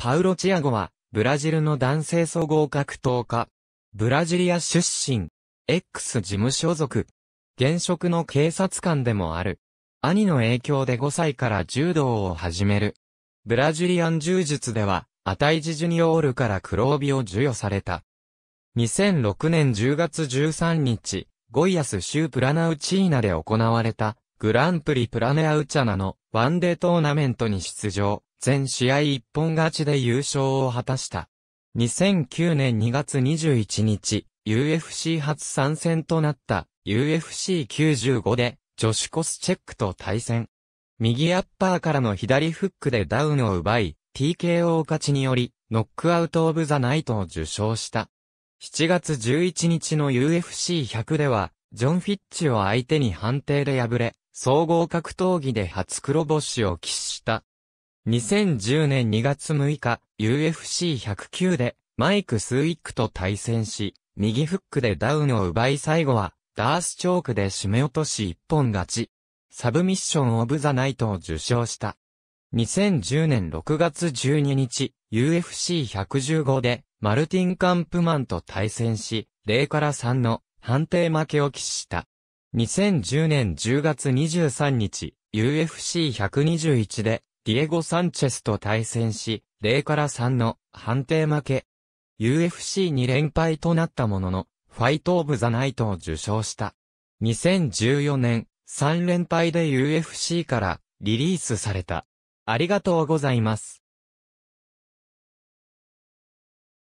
パウロ・チアゴは、ブラジルの男性総合格闘家。ブラジリア出身。X 事務所属。現職の警察官でもある。兄の影響で5歳から柔道を始める。ブラジリアン柔術では、アタイジジュニオールから黒帯を授与された。2006年10月13日、ゴイアス州プラナウチーナで行われた、グランプリプラネアウチャナのワンデートーナメントに出場。全試合一本勝ちで優勝を果たした。2009年2月21日、UFC 初参戦となった UFC95 でジョシュコスチェックと対戦。右アッパーからの左フックでダウンを奪い、TKO 勝ちにより、ノックアウトオブザナイトを受賞した。7月11日の UFC100 では、ジョン・フィッチを相手に判定で敗れ、総合格闘技で初黒星を喫した。2010年2月6日、UFC109 でマイク・スイックと対戦し、右フックでダウンを奪い最後は、ダースチョークで締め落とし一本勝ち。サブミッション・オブ・ザ・ナイトを受賞した。2010年6月12日、UFC115 で、マルティン・カンプマンと対戦し、0から3の判定負けを喫した。2010年10月23日、UFC121 で、ディエゴ・サンチェスと対戦し、0から3の判定負け。UFC2 連敗となったものの、ファイト・オブ・ザ・ナイトを受賞した。2014年、3連敗で UFC からリリースされた。ありがとうございます。